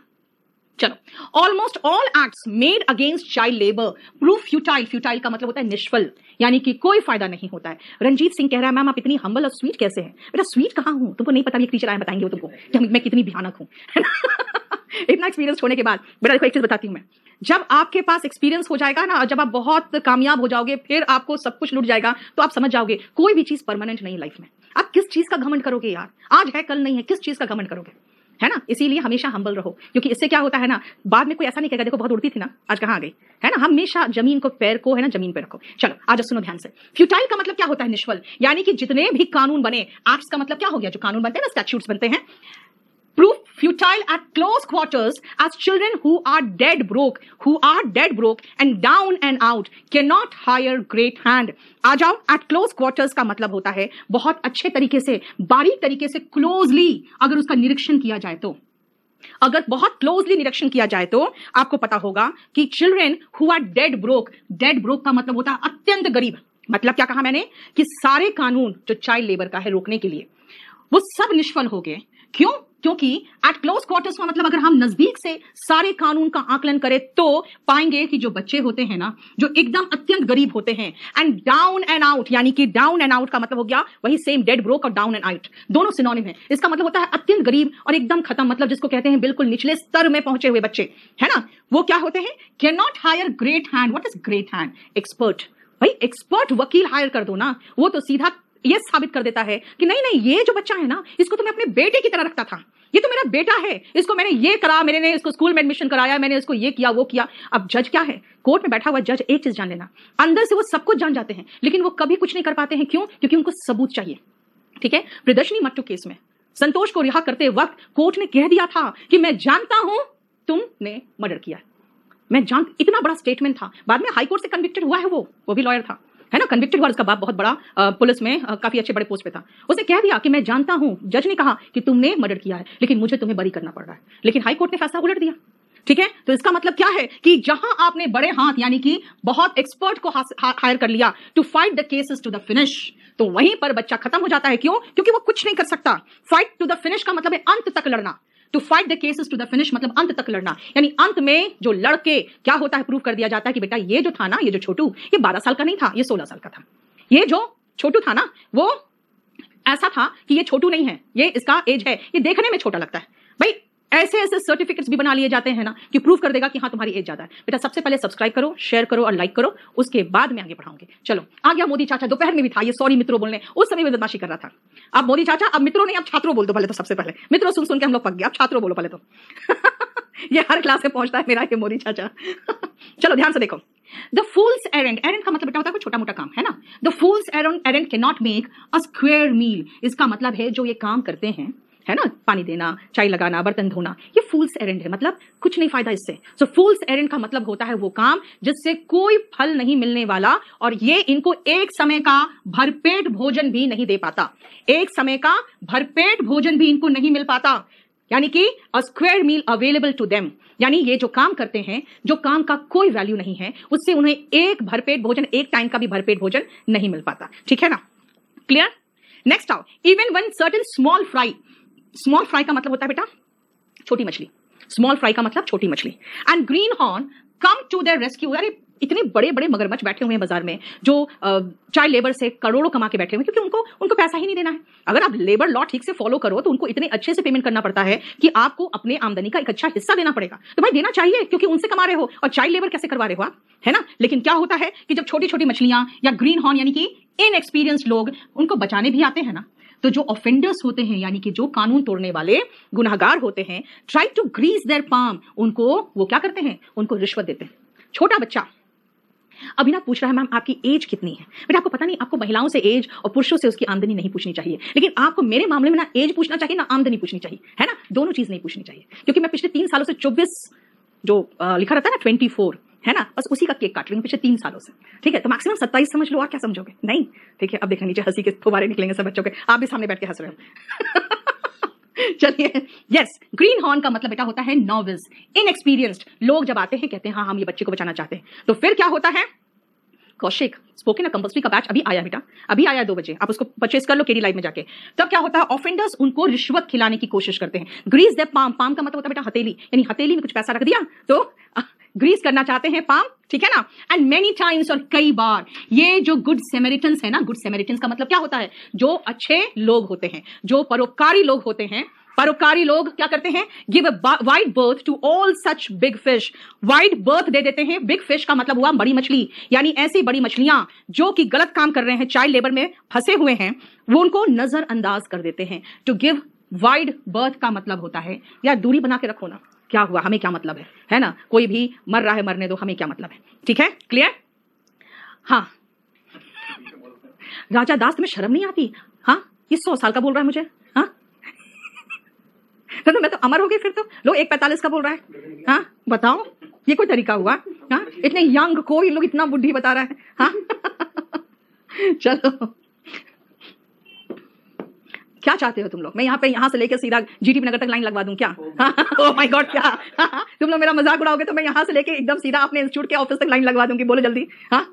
चलो almost all acts made against child labour proof futile futile का मतलब होता है निष्फल यानी कि कोई फायदा नहीं होता है रंजीत सिंह कह रहा है मैम आप इतनी हम्बल और स्वीट कैसे हैं बेटा स्वीट कहां हूँ तुमको नहीं पता ये टीचर आए बताएंगे तुमको कि मैं कितनी भयानक हूँ इतना एक्सपीरियंस होने के बाद बेटा देखो एक चीज बताती हूँ मैं जब आपके पास एक्सपीरियंस हो जाएगा ना और जब आप बहुत कामयाब हो जाओगे फिर आपको सब कुछ लुट जाएगा तो आप समझ जाओगे कोई भी चीज परमानेंट नहीं लाइफ में आप किस चीज का घमंड करोगे यार आज है कल नहीं है किस चीज का घमंड करोगे है ना इसीलिए हमेशा हम्बल रहो क्योंकि इससे क्या होता है ना बाद में कोई ऐसा नहीं कहेगा देखो बहुत उड़ती थी ना आज कहाँ आ गई है ना हमेशा जमीन को पैर को है ना जमीन पर रखो चलो आज सुनो ध्यान से फ्यूटाइल का मतलब क्या होता है निश्वल यानी कि जितने भी कानून बने आर्ट्स का मतलब क्या हो गया जो कानून बनते हैं ना स्टैच्यूट्स बनते हैं prove futile at close quarters as children who are dead broke, who are dead broke and down and out cannot hire great hand. आ जाओ एट क्लोज quarters का मतलब होता है बहुत अच्छे तरीके से बारीक तरीके से क्लोजली अगर उसका निरीक्षण किया जाए तो अगर बहुत क्लोजली निरीक्षण किया जाए तो आपको पता होगा कि children who are dead broke dead broke का मतलब होता है अत्यंत गरीब मतलब क्या कहा मैंने कि सारे कानून जो चाइल्ड लेबर का है रोकने के लिए वो सब निष्फल हो गए क्यों क्योंकि एट क्लोज क्वार्टर्स का मतलब अगर हम नजदीक से सारे कानून का आकलन करें तो पाएंगे कि जो बच्चे होते हैं ना जो एकदम अत्यंत गरीब होते हैं एंड डाउन एंड आउट यानी कि डाउन एंड आउट का मतलब हो गया वही सेम डेड ब्रोक और डाउन एंड आउट दोनों सिनोनिम है इसका मतलब होता है अत्यंत गरीब और एकदम खत्म मतलब जिसको कहते हैं बिल्कुल निचले स्तर में पहुंचे हुए बच्चे है ना वो क्या होते हैं can not hire great hand what is great hand expert भाई एक्सपर्ट वकील हायर कर दो ना वो तो सीधा ये साबित कर देता है कि नहीं नहीं ये जो बच्चा है ना इसको तो मैं अपने बेटे की तरह रखता था ये तो मेरा बेटा है इसको मैंने ये करा मेरे ने इसको स्कूल में एडमिशन कराया मैंने इसको ये किया वो किया अब जज क्या है कोर्ट में बैठा हुआ जज एक चीज जान लेना अंदर से वो सब कुछ जान जाते हैं लेकिन वो कभी कुछ नहीं कर पाते हैं क्यों क्योंकि उनको सबूत चाहिए ठीक है प्रदर्शनी मट्टू केस में संतोष को रिहा करते वक्त कोर्ट ने कह दिया था कि मैं जानता हूं तुमने मर्डर किया मैं जान इतना बड़ा स्टेटमेंट था बाद में हाईकोर्ट से कन्विक्टेड हुआ है वो वो भी लॉयर था है ना कन्विक्टेड हुआ उसका बाप बहुत बड़ा पुलिस में काफी अच्छे बड़े पोस्ट पे था उसने कह दिया कि मैं जानता हूँ जज ने कहा कि तुमने मर्डर किया है लेकिन मुझे तुम्हें बरी करना पड़ रहा है लेकिन हाईकोर्ट ने फैसला उलट दिया ठीक है तो इसका मतलब क्या है कि जहां आपने बड़े हाथ यानी कि बहुत एक्सपर्ट को हायर कर लिया to fight the cases to the finish तो वहीं पर बच्चा खत्म हो जाता है क्यों क्योंकि वो कुछ नहीं कर सकता फाइट टू द फिनिश का मतलब है अंत तक लड़ना to fight the cases to the finish मतलब अंत तक लड़ना यानी अंत में जो लड़के क्या होता है प्रूव कर दिया जाता है कि बेटा ये जो था ना ये जो छोटू ये बारह साल का नहीं था ये सोलह साल का था ये जो छोटू था ना वो ऐसा था कि ये छोटू नहीं है ये इसका एज है ये देखने में छोटा लगता है भाई ऐसे ऐसे सर्टिफिकेट्स भी बना लिए जाते हैं ना कि प्रूफ कर देगा कि हाँ तुम्हारी एज ज़्यादा है बेटा सबसे पहले सब्सक्राइब करो शेयर करो और लाइक करो उसके बाद में आगे पढ़ाऊंगे चलो आ गया मोदी चाचा दोपहर में भी था ये सॉरी मित्रों बोलने उस समय में बदमाशी कर रहा था अब मोदी चाचा अब मित्रों ने अब छात्रों बोल दो पहले तो सबसे पहले मित्रों सुन सुन के हम लोग पक गया अब छात्रों बोलो पहले तो ये हर क्लास में पहुंचता है मेरा ये मोदी चाचा चलो ध्यान से देखो द फूल्स एरेंट एरेंट का मतलब बेटा होता है छोटा मोटा काम है ना the fools aren't aren't can not make a square meal इसका मतलब है जो ये काम करते हैं है ना पानी देना चाय लगाना बर्तन धोना ये फूल्स एरेंड है मतलब कुछ नहीं फायदा इससे सो फूल्स एरेंड का मतलब होता है वो काम जिससे कोई फल नहीं मिलने वाला और ये इनको एक समय का भरपेट भोजन भी नहीं दे पाता एक समय का भरपेट भोजन भी इनको नहीं मिल पाता यानी कि a square meal available to them यानी ये जो काम करते हैं जो काम का कोई वैल्यू नहीं है उससे उन्हें एक भरपेट भोजन एक टाइम का भी भरपेट भोजन नहीं मिल पाता ठीक है ना क्लियर नेक्स्ट आओ even one certain small fry small fry का मतलब होता है बेटा छोटी मछली स्मॉल फ्राई का मतलब छोटी मछली and green horn come to their rescue अरे इतने बड़े बड़े मगरमच्छ बैठे हुए हैं बाजार में जो चाइल्ड लेबर से करोड़ों कमा के बैठे हुए हैं क्योंकि उनको उनको पैसा ही नहीं देना है अगर आप लेबर लॉ ठीक से फॉलो करो तो उनको इतने अच्छे से पेमेंट करना पड़ता है कि आपको अपने आमदनी का एक अच्छा हिस्सा देना पड़ेगा तो भाई देना चाहिए क्योंकि उनसे कमा रहे हो और चाइल्ड लेबर कैसे करवा रहे हो आप है ना लेकिन क्या होता है कि जब छोटी छोटी मछलियां या ग्रीन हॉर्न यानी कि इनएक्सपीरियंस लोग उनको बचाने भी आते हैं ना तो जो ऑफेंडर्स होते हैं यानी कि जो कानून तोड़ने वाले गुनाहगार होते हैं try to grease their palm उनको वो क्या करते हैं उनको रिश्वत देते हैं छोटा बच्चा अभी ना पूछ रहा है मैम आपकी एज कितनी है बेटा आपको पता नहीं आपको महिलाओं से एज और पुरुषों से उसकी आमदनी नहीं पूछनी चाहिए लेकिन आपको मेरे मामले में ना एज पूछना चाहिए ना आमदनी पूछनी चाहिए है ना दोनों चीज नहीं पूछनी चाहिए क्योंकि मैं पिछले तीन सालों से चौबीस जो लिखा रहता है ना ट्वेंटी फोर है ना बस उसी का केक काट रही हूँ पिछले तीन सालों से ठीक है तो मैक्सिमम सत्ताईस समझ लो और क्या समझोगे नहीं ठीक है अब देखा नीचे हंसी के फुबारे निकलेंगे सब बच्चों के आप भी सामने बैठ के हंस रहे हो चलिए यस ग्रीन हॉर्न का मतलब बेटा होता है नॉवेल्स इनएक्सपीरियंस्ड लोग जब आते हैं कहते हैं हाँ, हाँ हम ये बच्चे को बचाना चाहते हैं तो फिर क्या होता है कौशिक स्पोकन और कंपल्सरी का बैच अभी आया बेटा अभी आया दो बजे आप उसको परचेस कर लो केडी लाइव में जाके तब क्या होता है ऑफेंडर्स उनको रिश्वत खिलाने की कोशिश करते हैं ग्रीस दे पाम पाम का मतलब होता है बेटा हथेली यानी हथेली में कुछ पैसा रख दिया तो ग्रीस करना चाहते हैं पाम ठीक है ना एंड मेनी टाइम्स और कई बार ये जो गुड सेमेरिटन्स है ना गुड सेमेरिटन्स का मतलब क्या होता है जो अच्छे लोग होते हैं जो परोपकारी लोग होते हैं परोपकारी लोग क्या करते हैं give wide berth to all such big fish wide berth दे देते हैं बिग फिश का मतलब हुआ बड़ी मछली यानी ऐसी बड़ी मछलियां जो कि गलत काम कर रहे हैं चाइल्ड लेबर में फंसे हुए हैं वो उनको नजरअंदाज कर देते हैं टू गिव वाइड बर्थ का मतलब होता है या दूरी बना के रखो ना क्या हुआ हमें क्या मतलब है है ना कोई भी मर रहा है मरने दो हमें क्या मतलब है ठीक है क्लियर हाँ राजा दास तुम्हें शर्म नहीं आती हाँ ये सौ साल का बोल रहा है मुझे हाँ तो, तो मैं तो अमर हो गई फिर तो लोग एक पैंतालीस का बोल रहा है हाँ बताओ ये कोई तरीका हुआ हाँ इतने यंग कोई लोग इतना बुढ़ी बता रहा है हाँ चलो चाहते हो तुम लोग मैं यहाँ पे यहाँ से लेकर सीधा जीटीपी नगर तक लाइन लगवा दूँ क्या माई गॉड oh क्या तुम लोग मेरा मजाक उड़ाओगे तो मैं यहाँ से लेके एकदम सीधा अपने इंस्टीट्यूट के ऑफिस तक लाइन लगवा दूंगी बोलो जल्दी हाँ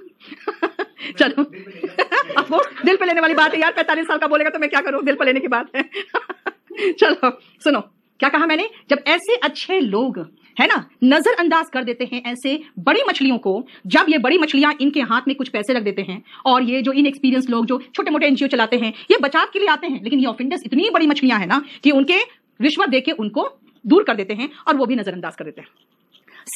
चलो अब वो दिल पे लेने वाली बात है यार पैंतालीस साल का बोलेगा तो मैं क्या करूँ दिल पे लेने की बात है चलो सुनो क्या कहा मैंने जब ऐसे अच्छे लोग है ना नजरअंदाज कर देते हैं ऐसे बड़ी मछलियों को जब ये बड़ी मछलियां इनके हाथ में कुछ पैसे रख देते हैं और ये जो इनएक्सपीरियंस लोग जो छोटे मोटे एनजीओ चलाते हैं ये बचाव के लिए आते हैं लेकिन ये ऑफेंडर्स इतनी बड़ी मछलियां हैं ना कि उनके रिश्वत दे के उनको दूर कर देते हैं और वो भी नजरअंदाज कर देते हैं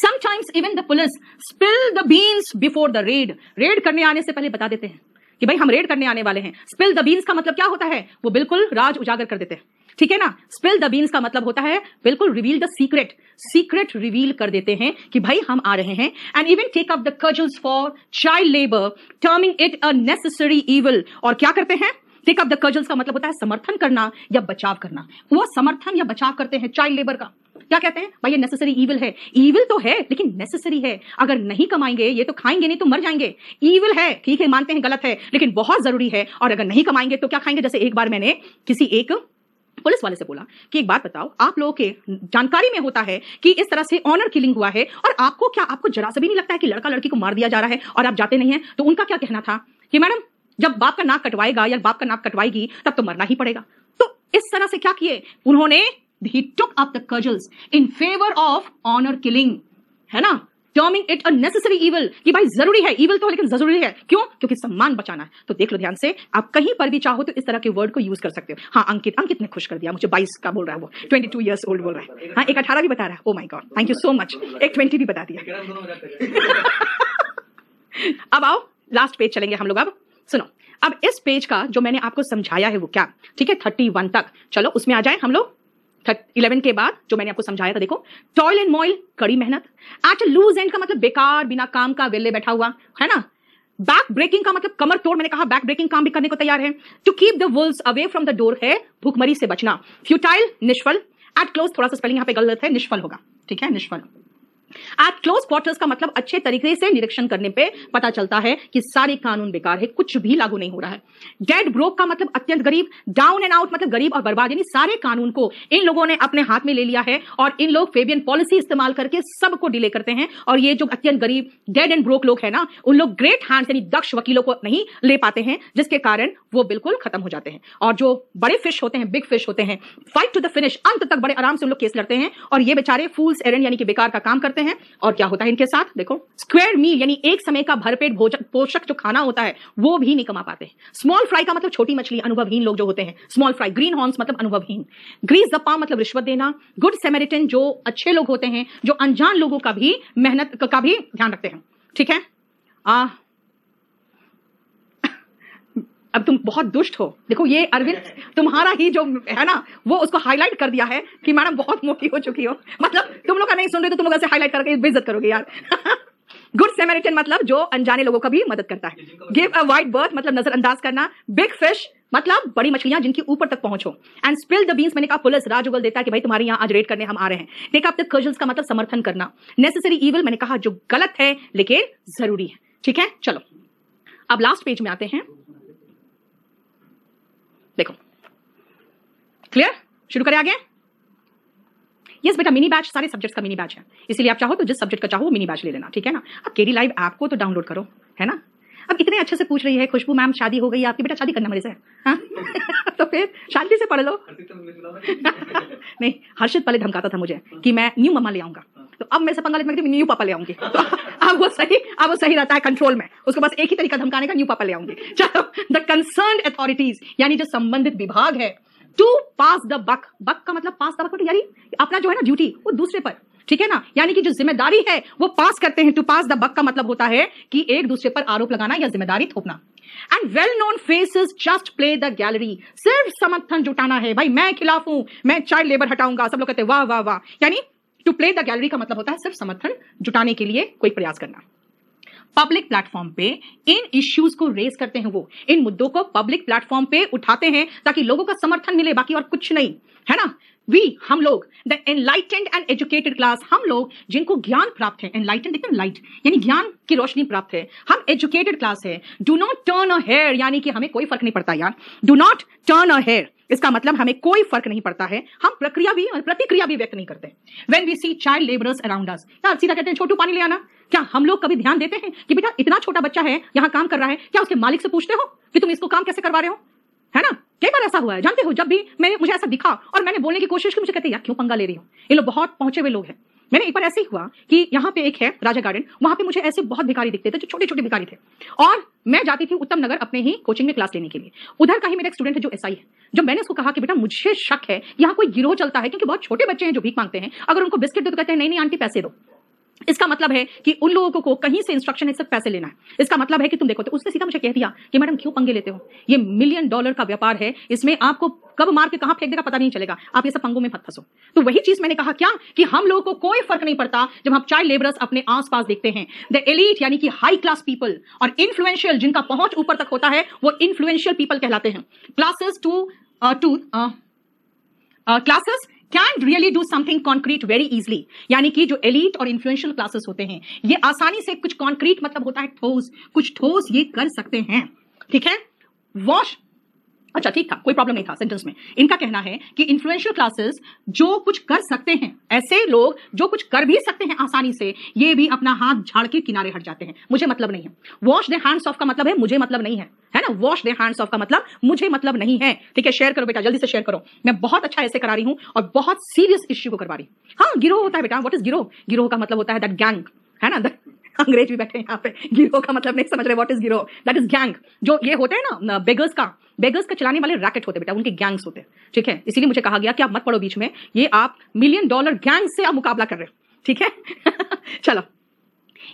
sometimes even the police spill the beans before the raid raid करने आने से पहले बता देते हैं कि भाई हम रेड करने आने वाले हैं स्पिल द बीन्स का मतलब क्या होता है वो बिल्कुल राज उजागर कर देते हैं ठीक है ना स्पिल द बीन्स का मतलब होता है बिल्कुल reveal the secret secret reveal कर देते हैं कि भाई हम आ रहे हैं and even take up the cudgels for child labour terming it a necessary evil और क्या करते हैं टेक अप द कर्जल्स का मतलब होता है समर्थन करना या बचाव करना वो समर्थन या बचाव करते हैं चाइल्ड लेबर का क्या कहते हैं भाई ये नेसेसरी ईविल है इविल तो है लेकिन नेसेसरी है अगर नहीं कमाएंगे ये तो खाएंगे नहीं तो मर जाएंगे इविल है ठीक है मानते हैं गलत है लेकिन बहुत जरूरी है और अगर नहीं कमाएंगे तो क्या खाएंगे जैसे एक बार मैंने किसी एक पुलिस वाले से बोला कि एक बात बताओ आप लोगों के जानकारी में होता है कि इस तरह से ऑनर किलिंग हुआ है और आपको क्या आपको जरा सा भी नहीं लगता है कि लड़का लड़की को मार दिया जा रहा है और आप जाते नहीं है तो उनका क्या कहना था कि मैडम जब बाप का नाक कटवाएगा या बाप का नाक कटवाएगी तब तो मरना ही पड़ेगा तो इस तरह से क्या किए उन्होंने ही took up the cudgels in favour of honour killing है ना terming it a necessary evil कि भाई जरूरी है ईवल तो लेकिन जरूरी है क्यों क्योंकि सम्मान बचाना है तो देख लो ध्यान से आप कहीं पर भी चाहो तो इस तरह के वर्ड को यूज कर सकते हो हाँ अंकित अंकित ने खुश कर दिया मुझे बाईस का बोल रहा है वो ट्वेंटी टू ईयर्स ओल्ड बोल रहा है हाँ एक अठारह भी बता रहा है oh my God thank you so much एक ट्वेंटी भी बता दिया अब आओ लास्ट पेज चलेंगे हम लोग अब सुनो अब इस पेज का जो मैंने आपको समझाया है वो क्या ठीक है थर्टी वन तक चलो उसमें आ जाए हम लोग इलेवन के बाद जो मैंने आपको समझाया था देखो टॉयल एंड मॉयल कड़ी मेहनत एट लूज एंड का मतलब बेकार बिना काम का वेले बैठा हुआ है ना बैक ब्रेकिंग का मतलब कमर तोड़ मैंने कहा बैक ब्रेकिंग काम भी करने को तैयार है to keep the wolves away from the door है भूखमरी से बचना फ्यूटाइल निष्फल एट क्लोज थोड़ा सा स्पेलिंग यहाँ पे गलत है निष्फल होगा ठीक है निष्फल आप क्लोज क्वार्टर्स का मतलब अच्छे तरीके से निरीक्षण करने पे पता चलता है कि सारे कानून बेकार है कुछ भी लागू नहीं हो रहा है डेड ब्रोक का मतलब अत्यंत गरीब डाउन एंड आउट मतलब गरीब और बर्बाद यानी सारे कानून को इन लोगों ने अपने हाथ में ले लिया है और इन लोग फेबियन पॉलिसी इस्तेमाल करके सबको डिले करते हैं और ये जो अत्यंत गरीब डेड एंड ब्रोक लोग है ना उन लोग ग्रेट हैंड यानी दक्ष वकीलों को नहीं ले पाते हैं जिसके कारण वो बिल्कुल खत्म हो जाते हैं और जो बड़े फिश होते हैं बिग फिश होते हैं फाइट टू द फिनिश अंत तक बड़े आराम से उन लोग केस लड़ते हैं और ये बेचारे फूल्स एरन यानी कि बेकार का काम करते करते हैं और क्या होता है इनके साथ देखो स्क्वेयर मील यानी एक समय का भरपेट भोजन पोषक जो खाना होता है वो भी नहीं कमा पाते स्मॉल फ्राई का मतलब छोटी मछली अनुभवहीन लोग जो होते हैं स्मॉल फ्राई ग्रीन हॉर्न्स मतलब अनुभवहीन ग्रीस दपा मतलब रिश्वत देना गुड सेमेरिटन जो अच्छे लोग होते हैं जो अनजान लोगों का भी मेहनत का भी ध्यान रखते हैं ठीक है आ, अब तुम बहुत दुष्ट हो देखो ये अरविंद तुम्हारा ही जो है ना वो उसको हाईलाइट कर दिया है कि मैडम बहुत मोटी हो चुकी हो मतलब तुम लोग का नहीं सुन रहे तो तुम लोग ऐसे हाईलाइट करके बेइज्जत करोगे यार गुड सेमेरिटन मतलब जो अनजाने लोगों का भी मदद करता है गिव अ वाइड बर्थ मतलब नजरअंदाज करना बिग फिश मतलब बड़ी मछलियां जिनकी ऊपर तक पहुंचो एंड स्पिल द बीन्स मैंने कहा पुलिस राज उगल देता है कि भाई तुम्हारे यहाँ आज रेड करने हम आ रहे हैं टेक अप द कर्जल्स का मतलब समर्थन करना नेसेसरी इवल मैंने कहा जो गलत है लेकिन जरूरी है ठीक है चलो अब लास्ट पेज में आते हैं देखो क्लियर शुरू करें आगे यस बेटा मिनी बैच सारे सब्जेक्ट्स का मिनी बैच है इसीलिए आप चाहो तो जिस सब्जेक्ट का चाहो वो मिनी बैच ले लेना ठीक है ना अब केडी लाइव ऐप को तो डाउनलोड करो है ना अब इतने अच्छे से पूछ रही है खुशबू मैम शादी हो गई आपकी बेटा शादी करना मेरे से हाँ तो फिर शांति से पढ़ लो नहीं हर्षित पहले धमकाता था मुझे कि मैं न्यू मम्मा ले आऊंगा हाँ। तो अब मैं सपंगा पंगा न्यू पापा ले आऊंगी तो अब वो सही अब वो सही रहता है कंट्रोल में उसको बस एक ही तरीका धमकाने का न्यू पापा ले आऊंगी चलो द कंसर्न अथॉरिटीज यानी जो संबंधित विभाग है टू पास द बक बक का मतलब पास द बक मतलब यानी अपना जो है ना ड्यूटी वो दूसरे पर ठीक है ना यानी कि जो जिम्मेदारी है वो पास करते हैं टू पास द बक का मतलब होता है कि एक दूसरे पर आरोप लगाना या जिम्मेदारी थोपना and well known faces just play the gallery सिर्फ समर्थन जुटाना है भाई मैं खिलाफ हूं मैं चाइल्ड लेबर हटाऊंगा सब लोग कहते हैं वाह वाह वाह यानी टू प्ले द गैलरी का मतलब होता है सिर्फ समर्थन जुटाने के लिए कोई प्रयास करना पब्लिक प्लेटफॉर्म पे इन इश्यूज को रेज करते हैं वो इन मुद्दों को पब्लिक प्लेटफॉर्म पे उठाते हैं ताकि लोगों का समर्थन मिले बाकी और कुछ नहीं है ना वी हम लोग the enlightened and educated class हम लोग जिनको ज्ञान प्राप्त है एनलाइटेंड देखते लाइट यानी ज्ञान की रोशनी प्राप्त है हम एजुकेटेड क्लास है do not turn a hair यानी कि हमें कोई फर्क नहीं पड़ता यार do not turn a hair इसका मतलब हमें कोई फर्क नहीं पड़ता है हम प्रक्रिया भी और प्रतिक्रिया भी व्यक्त नहीं करते when we see child labourers around us यार सीधा कहते हैं छोटू पानी ले आना क्या हम लोग कभी ध्यान देते हैं कि बेटा इतना छोटा बच्चा है यहाँ काम कर रहा है क्या उसके मालिक से पूछते हो कि तुम इसको काम कैसे करवा रहे हो है ना कई बार ऐसा हुआ है जानते हो जब भी मैंने मुझे ऐसा दिखा और मैंने बोलने की कोशिश की मुझे कहते यार क्यों पंगा ले रही हूँ ये लोग बहुत पहुंचे हुए लोग हैं मैंने एक बार ऐसे ही हुआ कि यहाँ पे एक है राजा गार्डन वहां पे मुझे ऐसे बहुत भिखारी दिखते थे जो छोटे छोटे भिखारी थे और मैं जाती थी उत्तम नगर अपने ही कोचिंग में क्लास लेने के लिए उधर का ही मेरा एक स्टूडेंट है जो ही है जब मैंने उसको कहा कि बेटा मुझे शक है यहाँ कोई गिरोह चलता है क्योंकि बहुत छोटे बच्चे हैं जो भीख मांगते हैं अगर उनको बिस्किट दो तो कहते हैं नहीं नहीं आंटी पैसे दो इसका मतलब है कि उन लोगों को कहीं से इंस्ट्रक्शन इससे पैसे लेना है इसका मतलब है कि तुम देखो तो उसने सीधा मुझे कह दिया कि मैडम क्यों पंगे लेते हो ये मिलियन डॉलर का व्यापार है इसमें आपको कब मार के कहां फेंक देगा पता नहीं चलेगा आप ये सब पंगों में मत फंसो तो वही चीज मैंने कहा क्या कि हम लोगों को कोई फर्क नहीं पड़ता जब हम चाइल्ड लेबरर्स अपने आसपास देखते हैं द एलिट यानी कि हाई क्लास पीपल और इन्फ्लुएंशियल जिनका पहुंच ऊपर तक होता है वो इन्फ्लुएंशियल पीपल कहलाते हैं classes two two classes can really do something concrete very easily यानी कि जो एलिट और इन्फ्लुएंशियल क्लासेस होते हैं ये आसानी से कुछ कॉन्क्रीट मतलब होता है ठोस कुछ ठोस ये कर सकते हैं ठीक है वॉश अच्छा ठीक था कोई प्रॉब्लम नहीं था सेंटेंस में इनका कहना है कि इन्फ्लुएंशियल क्लासेस जो कुछ कर सकते हैं ऐसे लोग जो कुछ कर भी सकते हैं आसानी से ये भी अपना हाथ झाड़ के किनारे हट जाते हैं मुझे मतलब नहीं है वॉश द हैंड्स ऑफ का मतलब है मुझे मतलब नहीं है है ना वॉश द हैंड्स ऑफ का मतलब मुझे मतलब नहीं है ठीक है शेयर करो बेटा जल्दी से शेयर करो मैं बहुत अच्छा ऐसे करा रही हूँ और बहुत सीरियस इश्यू को करवा रही हूँ हाँ गिरोह होता है बेटा वट इज गिरोह गिरोह का मतलब होता है दैट गैंग है ना अंग्रेज भी बैठे यहाँ पे गिरोह का मतलब नहीं समझ रहे वॉट इज गिरोह दैट इज गैंग जो ये होते हैं ना बेगर्स का बेगर्स का चलाने वाले रैकेट होते बेटा उनके गैंग्स होते ठीक है इसीलिए मुझे कहा गया कि आप मत पढ़ो बीच में ये आप मिलियन डॉलर गैंग से आप मुकाबला कर रहे हो ठीक है चलो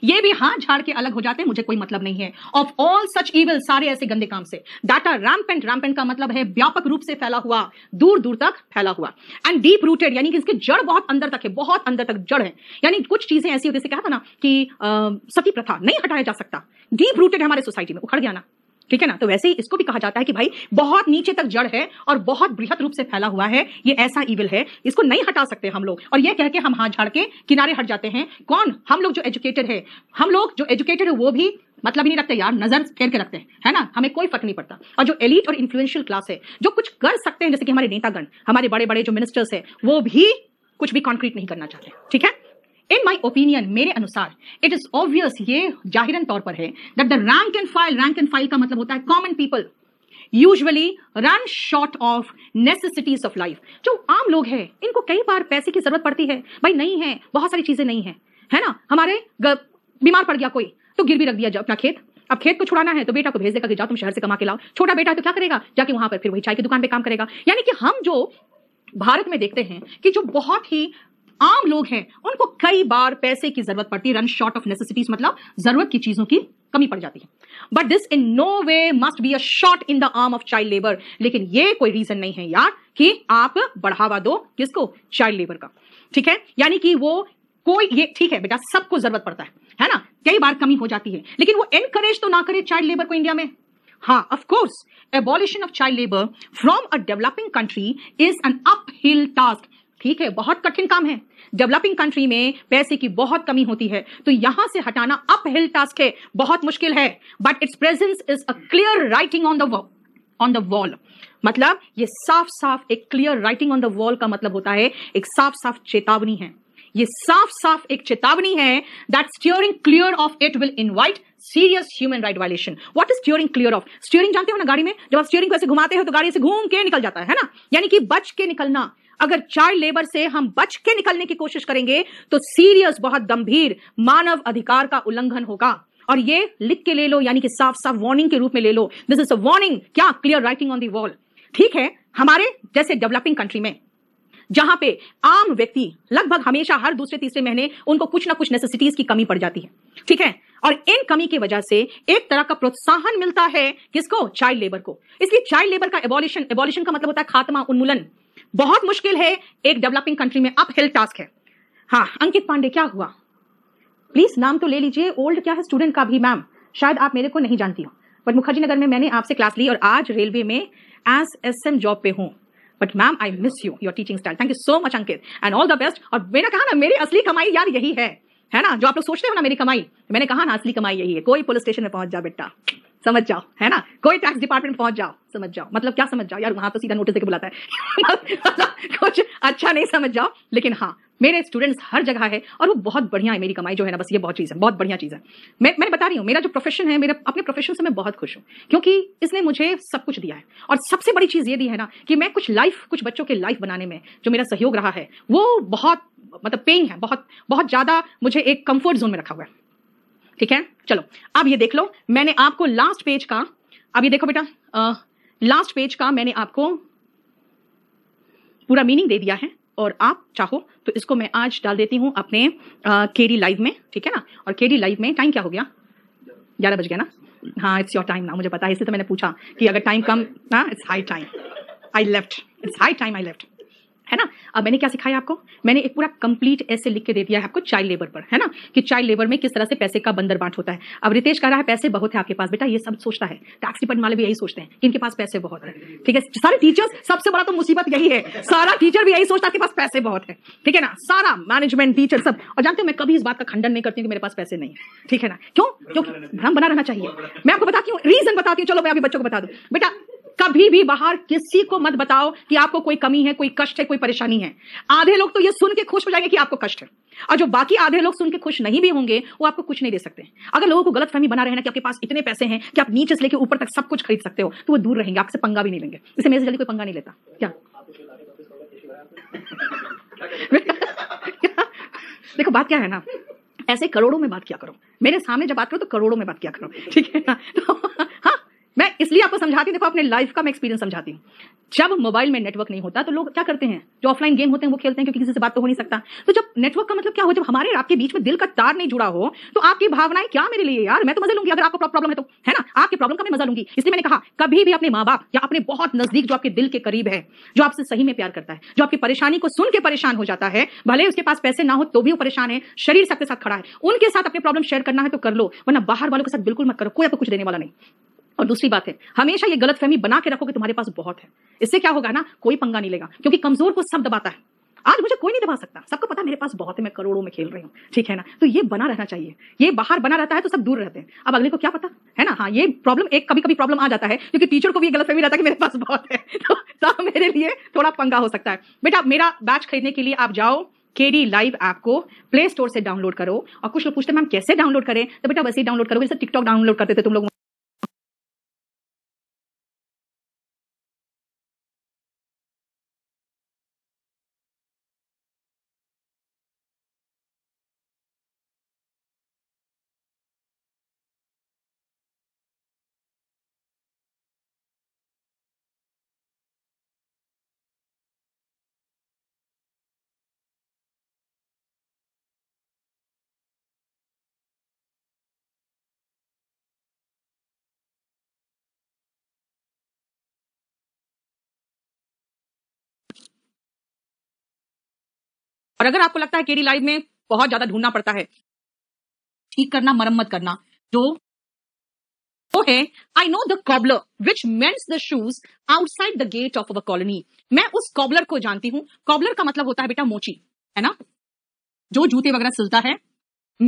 ये भी हाथ झाड़ के अलग हो जाते हैं मुझे कोई मतलब नहीं है ऑफ ऑल सच इवल सारे ऐसे गंदे काम से डाटा रैमपेंट रैमपेंट का मतलब है व्यापक रूप से फैला हुआ दूर दूर तक फैला हुआ एंड डीप रूटेड यानी कि इसके जड़ बहुत अंदर तक है बहुत अंदर तक जड़ है यानी कुछ चीजें ऐसी होती जैसे कहा था ना कि आ, सती प्रथा नहीं हटाया जा सकता डीप रूटेड हमारे सोसाइटी में उखड़ गया ना ठीक है ना तो वैसे ही इसको भी कहा जाता है कि भाई बहुत नीचे तक जड़ है और बहुत बृहद रूप से फैला हुआ है ये ऐसा इविल है इसको नहीं हटा सकते हम लोग और ये कह के हम हाथ झाड़ के किनारे हट जाते हैं कौन हम लोग जो एजुकेटेड है हम लोग जो एजुकेटेड है वो भी मतलब ही नहीं रखते यार नजर फेर के रखते हैं है ना हमें कोई फर्क नहीं पड़ता और जो एलिट और इन्फ्लुएंशियल क्लास है जो कुछ कर सकते हैं जैसे कि हमारे नेतागण हमारे बड़े बड़े जो मिनिस्टर्स है वो भी कुछ भी कॉन्क्रीट नहीं करना चाहते ठीक है इन माई ओपिनियन मेरे अनुसार इट इज ऑब्वियस ये जाहिरन तौर पर है that the rank and file rank and file का मतलब होता है common people usually run short of necessities of life जो आम लोग हैं इनको कई बार पैसे की जरूरत पड़ती है भाई नहीं है बहुत सारी चीजें नहीं है है ना हमारे बीमार पड़ गया कोई तो गिर भी रख दिया जाओ अपना खेत अब खेत को छुड़ाना है तो बेटा को भेज देगा कि जाओ तुम शहर से कमा के लाओ छोटा बेटा है तो क्या करेगा जाके वहां पर फिर वही चाय की दुकान पे काम करेगा यानी कि हम जो भारत में देखते हैं कि जो बहुत ही आम लोग हैं उनको कई बार पैसे की जरूरत पड़ती है रन शॉर्ट ऑफ नेसेसिटीज मतलब जरूरत की चीजों की कमी पड़ जाती है but this in no way must be a shot in the arm of child labour लेकिन ये कोई रीजन नहीं है यार कि आप बढ़ावा दो किसको चाइल्ड लेबर का ठीक है यानी कि वो कोई ये ठीक है बेटा सबको जरूरत पड़ता है है ना कई बार कमी हो जाती है लेकिन वो एनकरेज तो ना करे चाइल्ड लेबर को इंडिया में हाँ of course abolition of child labour from a developing country is an uphill task ठीक है बहुत कठिन काम है डेवलपिंग कंट्री में पैसे की बहुत कमी होती है तो यहां से हटाना अपहिल टास्क है बहुत मुश्किल है but its presence is a clear writing on the on the wall मतलब ये साफ साफ एक clear writing on the wall का मतलब होता है एक साफ साफ चेतावनी है ये साफ साफ एक चेतावनी है that steering clear of it will invite serious human right violation what is steering clear of steering जानते हो ना गाड़ी में जब आप स्टीयरिंग को ऐसे घुमाते हो तो गाड़ी से घूम के निकल जाता है, है ना यानी कि बच के निकलना अगर चाइल्ड लेबर से हम बच के निकलने की कोशिश करेंगे तो सीरियस बहुत गंभीर मानव अधिकार का उल्लंघन होगा और ये लिख के ले लो यानी कि साफ साफ वार्निंग के रूप में ले लो दिस इज अ वार्निंग क्या clear writing on the wall ठीक है हमारे जैसे डेवलपिंग कंट्री में जहां पे आम व्यक्ति लगभग हमेशा हर दूसरे तीसरे महीने उनको कुछ ना कुछ नेसेसिटीज की कमी पड़ जाती है ठीक है और इन कमी की वजह से एक तरह का प्रोत्साहन मिलता है किसको चाइल्ड लेबर को इसलिए चाइल्ड लेबर का एबोलिशन एबोलिशन का मतलब होता है खात्मा उन्मूलन बहुत मुश्किल है एक डेवलपिंग कंट्री में अप हिल टास्क है हाँ अंकित पांडे क्या हुआ प्लीज नाम तो ले लीजिए ओल्ड क्या है स्टूडेंट का भी मैम शायद आप मेरे को नहीं जानती हो बट मुखर्जी नगर में मैंने आपसे क्लास ली और आज रेलवे में एस एस एम जॉब पे हूँ but ma'am I miss you your teaching style thank you so much Ankit and all the best और मैंने कहा ना मेरी असली कमाई यार यही है है ना जो आप लोग सोचते हो ना मेरी कमाई तो मैंने कहा ना असली कमाई यही है कोई पुलिस स्टेशन में पहुंच जाओ बेटा समझ जाओ है ना कोई टैक्स डिपार्टमेंट पहुंच जाओ समझ जाओ मतलब क्या समझ जाओ यार वहां तो सीधा नोटिस देकर बुलाता है कुछ अच्छा नहीं समझ जाओ लेकिन हाँ मेरे स्टूडेंट्स हर जगह है और वो बहुत बढ़िया है मेरी कमाई जो है ना बस ये बहुत चीज़ है बहुत बढ़िया चीज़ है मैं मैं बता रही हूँ मेरा जो प्रोफेशन है मेरा अपने प्रोफेशन से मैं बहुत खुश हूँ क्योंकि इसने मुझे सब कुछ दिया है और सबसे बड़ी चीज़ ये दी है ना कि मैं कुछ लाइफ कुछ बच्चों के लाइफ बनाने में जो मेरा सहयोग रहा है वो बहुत मतलब पेइंग है बहुत बहुत ज़्यादा मुझे एक कम्फर्ट जोन में रखा हुआ है ठीक है चलो अब ये देख लो मैंने आपको लास्ट पेज का अब ये देखो बेटा लास्ट पेज का मैंने आपको पूरा मीनिंग दे दिया है और आप चाहो तो इसको मैं आज डाल देती हूँ अपने के डी लाइव में ठीक है ना और के डी लाइव में टाइम क्या हो गया ग्यारह बज गया ना हाँ इट्स योर टाइम ना मुझे पता है इसलिए तो मैंने पूछा कि अगर टाइम कम ना it's high time I left it's high time I left है ना अब मैंने क्या सिखाया आपको मैंने एक पूरा कंप्लीट ऐसे लिख के दे दिया है आपको चाइल्ड लेबर पर है ना कि चाइल्ड लेबर में किस तरह से पैसे का बंदर बांट होता है अब रितेश कह रहा है पैसे बहुत है आपके पास बेटा ये सब सोचता है टैक्स डिपार्टमेंट वाले भी यही सोचते हैं कि इनके पास पैसे बहुत है ठीक है सारे टीचर्स सबसे बड़ा तो मुसीबत यही है सारा टीचर भी यही सोचता है आपके पास पैसे बहुत है ठीक है ना सारा मैनेजमेंट टीचर सब और जानते हो मैं कभी इस बात का खंडन नहीं करती हूँ कि मेरे पास पैसे नहीं है ठीक है ना क्यों क्योंकि भ्रम बना रहना चाहिए मैं आपको बताती हूँ रीजन बताती हूँ चलो मैं अभी बच्चों को बता दू बेटा कभी भी बाहर किसी को मत बताओ कि आपको कोई कमी है कोई कष्ट है कोई परेशानी है आधे लोग तो ये सुन के खुश हो जाएंगे कि आपको कष्ट है और जो बाकी आधे लोग सुन के खुश नहीं भी होंगे वो आपको कुछ नहीं दे सकते अगर लोगों को गलत फहमी बना ना कि आपके पास इतने पैसे हैं कि आप नीचे से लेकर ऊपर तक सब कुछ खरीद सकते हो तो वो दूर रहेंगे आपसे पंगा भी नहीं लेंगे इसे मेरे से जल्दी कोई पंगा नहीं लेता क्या देखो बात क्या है ना ऐसे करोड़ों में बात किया करो मेरे सामने जब बात करो तो करोड़ों में बात किया करो ठीक है ना तो मैं इसलिए आपको समझाती हूँ देखो अपने लाइफ का मैं एक्सपीरियंस समझाती हूँ जब मोबाइल में नेटवर्क नहीं होता तो लोग क्या करते हैं जो ऑफलाइन गेम होते हैं वो खेलते हैं क्योंकि किसी से बात तो हो नहीं सकता तो जब नेटवर्क का मतलब क्या हो जब हमारे आपके बीच में दिल का तार नहीं जुड़ा हो तो आपकी भावनाएं क्या मेरे लिए यार मैं तो मजा लूंगी अगर आपको प्रॉब्लम है तो है ना आपकी प्रॉब्लम का मैं मजा लूंगी इसलिए मैंने कहा कभी भी अपने माँ बाप या अपने बहुत नजदीक जो आपके दिल के करीब है जो आपसे सही में प्यार करता है जो आपकी परेशानी को सुन के परेशान हो जाता है भले उसके पास पैसे ना हो तो भी वो परेशान है शरीर सबके साथ खड़ा है उनके साथ अपने प्रॉब्लम शेयर करना है तो कर लो वरना बाहर वालों के साथ बिल्कुल मत करो कोई आपको कुछ देने वाला नहीं और दूसरी बात है हमेशा ये गलत फहमी बना के रखो कि तुम्हारे पास बहुत है इससे क्या होगा ना कोई पंगा नहीं लेगा क्योंकि कमजोर को सब दबाता है आज मुझे कोई नहीं दबा सकता सबको पता मेरे पास बहुत है मैं करोड़ों में खेल रही हूँ ठीक है ना तो ये बना रहना चाहिए ये बाहर बना रहता है तो सब दूर रहते हैं अब अगले को क्या पता है ना हाँ ये प्रॉब्लम एक कभी कभी प्रॉब्लम आ जाता है क्योंकि टीचर को भी गलत फहमी रहता है कि मेरे पास बहुत है तो तो मेरे लिए थोड़ा पंगा हो सकता है बेटा मेरा बैच खरीदने के लिए आप जाओ के डी लाइव ऐप को प्ले स्टोर से डाउनलोड करो और कुछ लोग पूछते हैं मैम कैसे डाउनलोड करें तो बेटा वैसे ही डाउनलोड करोगे जैसे टिकटॉक डाउनलोड करते थे तुम लोग और अगर आपको लगता है केडी लाइव में बहुत ज्यादा ढूंढना पड़ता है ठीक करना मरम्मत करना जो I know the cobbler which mends the shoes outside the gate of a colony मैं उस कॉबलर को जानती हूँ कॉबलर का मतलब होता है बेटा मोची है ना जो जूते वगैरह सिलता है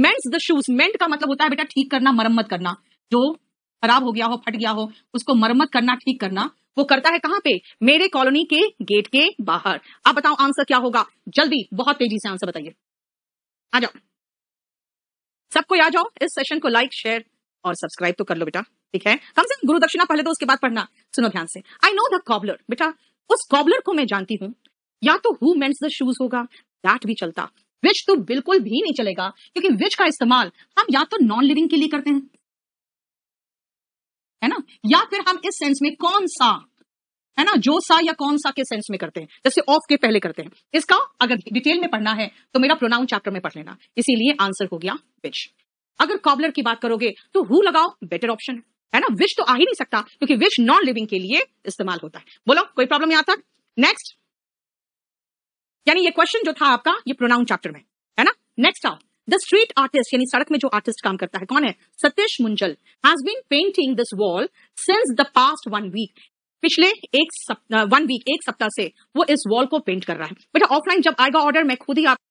मेन्स द शूज मेंट का मतलब होता है बेटा ठीक करना मरम्मत करना जो खराब हो गया हो फट गया हो उसको मरम्मत करना ठीक करना वो करता है कहाँ पे मेरे कॉलोनी के गेट के बाहर अब बताओ आंसर क्या होगा जल्दी बहुत तेजी से आंसर बताइए आ जाओ सबको आ जाओ इस सेशन को लाइक शेयर और सब्सक्राइब तो कर लो बेटा ठीक है कम से कम गुरु दक्षिणा पहले तो उसके बाद पढ़ना सुनो ध्यान से आई नो द कॉबलर बेटा उस कॉबलर को मैं जानती हूँ या तो हु मेंस द शूज होगा दैट भी चलता विच तो बिल्कुल भी नहीं चलेगा क्योंकि विच का इस्तेमाल हम या तो नॉन लिविंग के लिए करते हैं है ना या फिर हम इस सेंस में कौन सा है ना जो सा या कौन सा के सेंस में करते हैं जैसे ऑफ के पहले करते हैं इसका अगर डिटेल में पढ़ना है तो मेरा प्रोनाउन चैप्टर में पढ़ लेना इसीलिए आंसर हो गया विश अगर कॉबलर की बात करोगे तो हु लगाओ बेटर ऑप्शन है ना विश तो आ ही नहीं सकता क्योंकि विश नॉन लिविंग के लिए इस्तेमाल होता है बोलो कोई प्रॉब्लम यहां तक नेक्स्ट यानी ये क्वेश्चन जो था आपका ये प्रोनाउन चैप्टर में है ना नेक्स्ट आओ द स्ट्रीट आर्टिस्ट यानी सड़क में जो आर्टिस्ट काम करता है कौन है Satish Munjal has been painting this wall since the past one week पिछले एक सप्ताह वन वीक एक सप्ताह से वो इस वॉल को पेंट कर रहा है बेटा ऑफलाइन जब आएगा ऑर्डर मैं खुद ही आप